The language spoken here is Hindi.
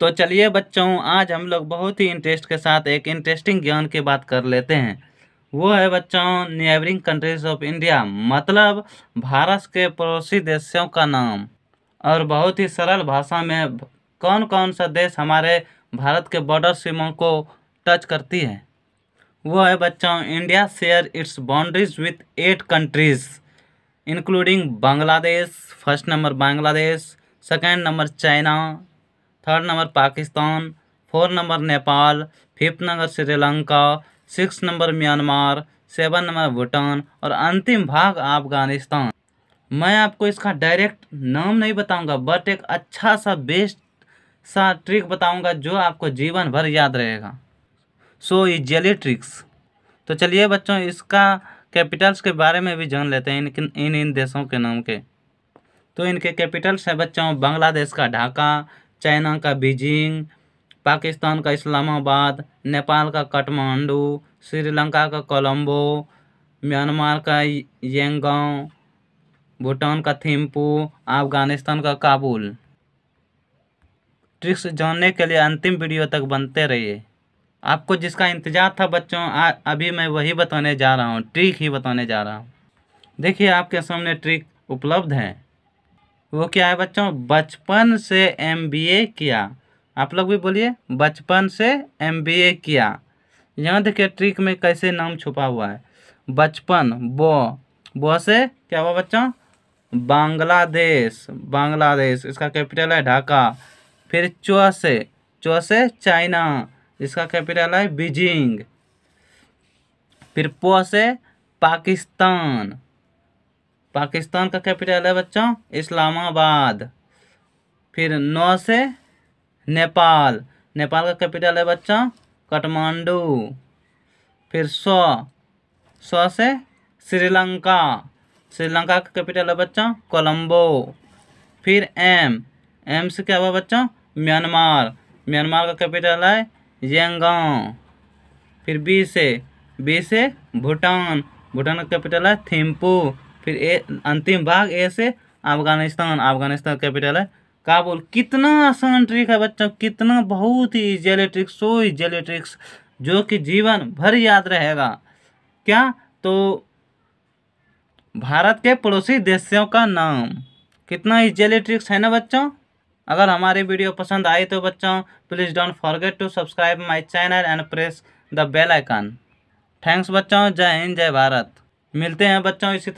तो चलिए बच्चों आज हम लोग बहुत ही इंटरेस्ट के साथ एक इंटरेस्टिंग ज्ञान की बात कर लेते हैं वो है बच्चों नेबरिंग कंट्रीज ऑफ इंडिया मतलब भारत के पड़ोसी देशों का नाम और बहुत ही सरल भाषा में कौन कौन सा देश हमारे भारत के बॉर्डर सीमा को टच करती है वो है बच्चों India share its boundaries with eight countries including Bangladesh first number Bangladesh second number China third number Pakistan fourth number Nepal fifth number Sri Lanka six number Myanmar seven number Bhutan और अंतिम भाग अफगानिस्तान मैं आपको इसका डायरेक्ट नाम नहीं बताऊंगा बट एक अच्छा सा बेस्ट सा ट्रिक बताऊंगा जो आपको जीवन भर याद रहेगा सो इज जली ट्रिक्स तो चलिए बच्चों इसका कैपिटल्स के बारे में भी जान लेते हैं इन इन इन देशों के नाम के तो इनके कैपिटल्स हैं बच्चों बांग्लादेश का ढाका चाइना का बीजिंग पाकिस्तान का इस्लामाबाद नेपाल का काठमांडू श्रीलंका का कोलंबो म्यांमार का येंगांव भूटान का थिम्पू अफगानिस्तान का काबुल ट्रिक्स जानने के लिए अंतिम वीडियो तक बनते रहिए आपको जिसका इंतज़ार था बच्चों आ, अभी मैं वही बताने जा रहा हूँ ट्रिक ही बताने जा रहा हूँ देखिए आपके सामने ट्रिक उपलब्ध है वो क्या है बच्चों बचपन से एम बी ए किया आप लोग भी बोलिए बचपन से एम बी ए किया यहाँ देखिए ट्रिक में कैसे नाम छुपा हुआ है बचपन बो बो से क्या हुआ बच्चों बांग्लादेश बांग्लादेश इसका कैपिटल है ढाका फिर चो से चो से चाइना इसका कैपिटल है बीजिंग फिर पो से पाकिस्तान पाकिस्तान का कैपिटल है बच्चों इस्लामाबाद फिर नौ से नेपाल नेपाल का कैपिटल है बच्चों काठमांडू फिर सौ सौ से श्रीलंका श्रीलंका का कैपिटल है बच्चों कोलंबो फिर एम एम से क्या हुआ बच्चों म्यांमार म्यांमार का कैपिटल है येंगांग फिर बी से बी से भूटान भूटान का कैपिटल है थिम्पू फिर ए अंतिम भाग ए से अफगानिस्तान अफगानिस्तान कैपिटल है काबुल कितना आसान ट्रिक है बच्चों कितना बहुत ही जेले ट्रिक्स सो जेले ट्रिक्स जो कि जीवन भर याद रहेगा क्या तो भारत के पड़ोसी देशों का नाम कितना जेले ट्रिक्स है ना बच्चों अगर हमारी वीडियो पसंद आई तो बच्चों please don't forget to subscribe my channel and press the bell icon thanks बच्चों जय हिंद जय भारत मिलते हैं बच्चों इसी